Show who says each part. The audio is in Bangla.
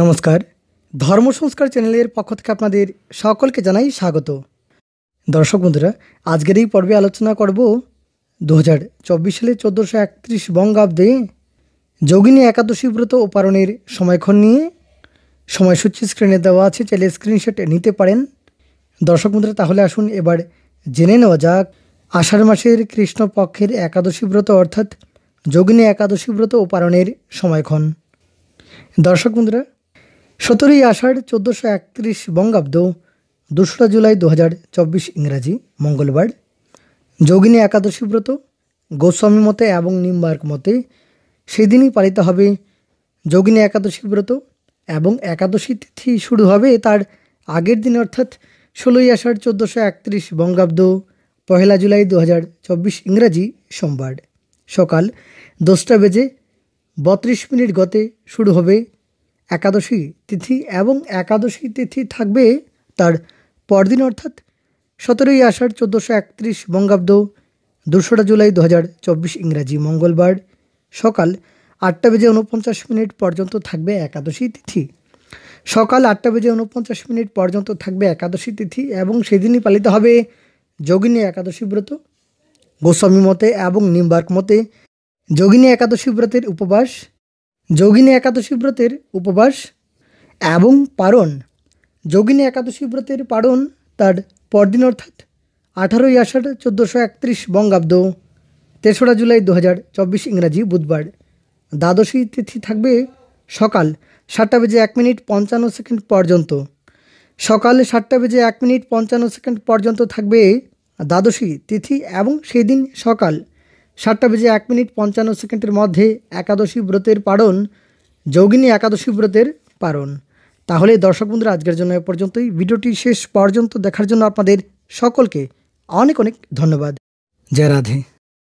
Speaker 1: নমস্কার ধর্ম সংস্কার চ্যানেলের পক্ষ থেকে আপনাদের সকলকে জানাই স্বাগত দর্শক বন্ধুরা আজকের এই পর্বে আলোচনা করব দু হাজার চব্বিশ সালে চোদ্দোশো একত্রিশ বঙ্গাব্দে যোগিনী একাদশী ব্রত ওপারণের সময়ক্ষণ নিয়ে সময়সূচি স্ক্রিনে দেওয়া আছে চাইলে স্ক্রিনশট নিতে পারেন দর্শক বন্ধুরা তাহলে আসুন এবার জেনে নেওয়া যাক আষাঢ় মাসের কৃষ্ণপক্ষের একাদশী ব্রত অর্থাৎ যোগিনী একাদশী ব্রত উপারণের সময়ক্ষণ দর্শক বন্ধুরা সতেরোই আষাঢ় চোদ্দোশো একত্রিশ বঙ্গাব্দ দোসরা জুলাই দু হাজার চব্বিশ ইংরাজি মঙ্গলবার যোগিনী একাদশী ব্রত গোস্বামী মতে এবং নিম্বার্ক মতে সেদিনই পালিত হবে যোগিনী একাদশী ব্রত এবং একাদশী তিথি শুরু হবে তার আগের দিন অর্থাৎ ষোলোই আষাঢ় চোদ্দোশো একত্রিশ বঙ্গাব্দ পহেলা জুলাই দু হাজার চব্বিশ ইংরাজি সোমবার সকাল দশটা বেজে বত্রিশ মিনিট গতে শুরু হবে একাদশী তিথি এবং একাদশী তিথি থাকবে তার পরদিন অর্থাৎ সতেরোই আষাঢ় চোদ্দোশো একত্রিশ বঙ্গাব্দ দোসরা জুলাই দু হাজার চব্বিশ ইংরাজি মঙ্গলবার সকাল আটটা বেজে উনপঞ্চাশ মিনিট পর্যন্ত থাকবে একাদশী তিথি সকাল আটটা বেজে উনপঞ্চাশ মিনিট পর্যন্ত থাকবে একাদশী তিথি এবং সেদিনই পালিত হবে যোগিনী একাদশী ব্রত গোস্বামী মতে এবং নিম্বার্ক মতে যোগিনী একাদশী ব্রতের উপবাস যোগিনী একাদশী ব্রতের উপবাস এবং পারণ যোগিনী একাদশী ব্রতের পারণ তার পরদিন অর্থাৎ আঠারোই আষাঢ় চোদ্দোশো একত্রিশ বঙ্গাব্দ তেসরা জুলাই দু হাজার চব্বিশ ইংরাজি বুধবার দ্বাদশী তিথি থাকবে সকাল সাতটা বেজে এক মিনিট পঞ্চান্ন সেকেন্ড পর্যন্ত সকাল সাতটা বেজে এক মিনিট পঞ্চান্ন সেকেন্ড পর্যন্ত থাকবে দ্বাদশী তিথি এবং সেই দিন সকাল সাতটা বেজে এক মিনিট পঞ্চান্ন সেকেন্ডের মধ্যে একাদশী ব্রতের পারণ যোগিনী একাদশী ব্রতের পারণ তাহলে দর্শক বন্ধুরা আজকের জন্য এ পর্যন্তই ভিডিওটি শেষ পর্যন্ত দেখার জন্য আপনাদের সকলকে অনেক অনেক ধন্যবাদ জয় রাধে